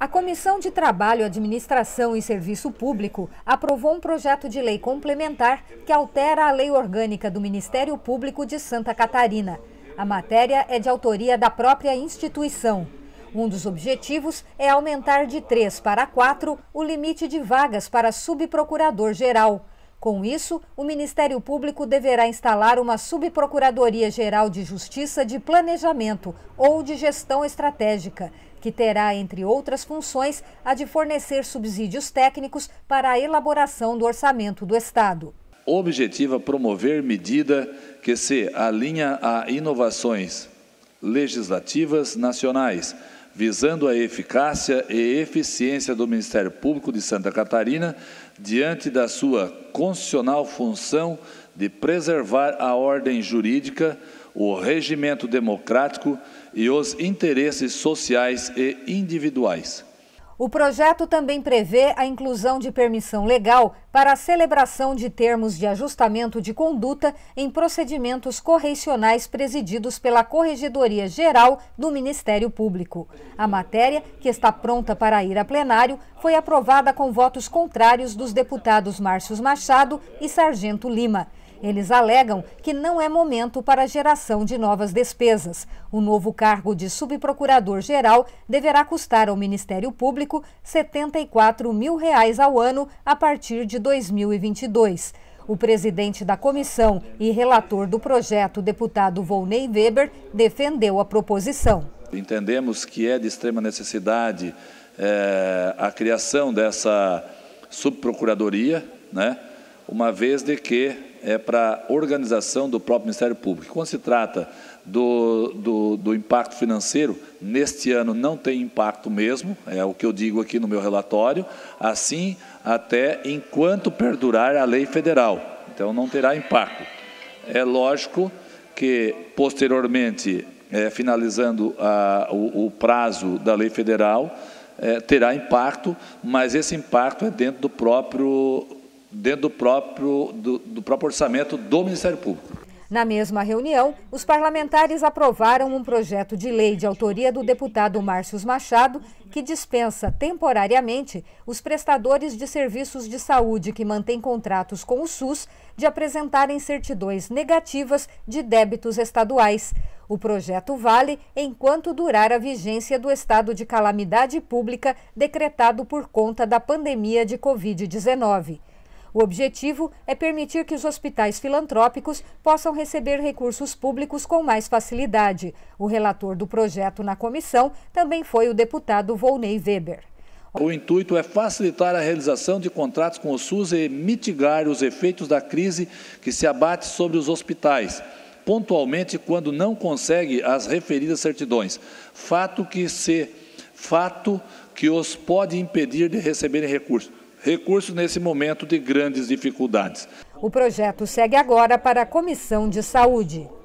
A Comissão de Trabalho, Administração e Serviço Público aprovou um projeto de lei complementar que altera a Lei Orgânica do Ministério Público de Santa Catarina. A matéria é de autoria da própria instituição. Um dos objetivos é aumentar de 3 para 4 o limite de vagas para subprocurador-geral. Com isso, o Ministério Público deverá instalar uma Subprocuradoria Geral de Justiça de Planejamento ou de Gestão Estratégica, que terá, entre outras funções, a de fornecer subsídios técnicos para a elaboração do orçamento do Estado. O objetivo é promover medida que se alinha a inovações legislativas nacionais visando a eficácia e eficiência do Ministério Público de Santa Catarina diante da sua constitucional função de preservar a ordem jurídica, o regimento democrático e os interesses sociais e individuais. O projeto também prevê a inclusão de permissão legal para a celebração de termos de ajustamento de conduta em procedimentos correcionais presididos pela Corregedoria Geral do Ministério Público. A matéria, que está pronta para ir a plenário, foi aprovada com votos contrários dos deputados Márcios Machado e Sargento Lima. Eles alegam que não é momento para a geração de novas despesas. O novo cargo de subprocurador-geral deverá custar ao Ministério Público R$ 74 mil reais ao ano a partir de 2022. O presidente da comissão e relator do projeto, deputado Volney Weber, defendeu a proposição. Entendemos que é de extrema necessidade é, a criação dessa subprocuradoria, né? uma vez de que é para organização do próprio Ministério Público. Quando se trata do, do, do, impacto financeiro, neste ano não tem impacto mesmo, é o que eu digo aqui no meu relatório, assim até enquanto perdurar a lei federal. Então, não terá impacto. É lógico que, posteriormente, é, finalizando a, o, o prazo da lei federal, é, terá impacto, mas esse impacto é dentro do próprio dentro do próprio, do, do próprio orçamento do Ministério Público. Na mesma reunião, os parlamentares aprovaram um projeto de lei de autoria do deputado Márcios Machado, que dispensa temporariamente os prestadores de serviços de saúde que mantêm contratos com o SUS de apresentarem certidões negativas de débitos estaduais. O projeto vale enquanto durar a vigência do estado de calamidade pública decretado por conta da pandemia de Covid-19. O objetivo é permitir que os hospitais filantrópicos possam receber recursos públicos com mais facilidade. O relator do projeto na comissão também foi o deputado Volney Weber. O intuito é facilitar a realização de contratos com o SUS e mitigar os efeitos da crise que se abate sobre os hospitais, pontualmente quando não consegue as referidas certidões. Fato que se fato que os pode impedir de receberem recursos recursos nesse momento de grandes dificuldades. O projeto segue agora para a Comissão de Saúde.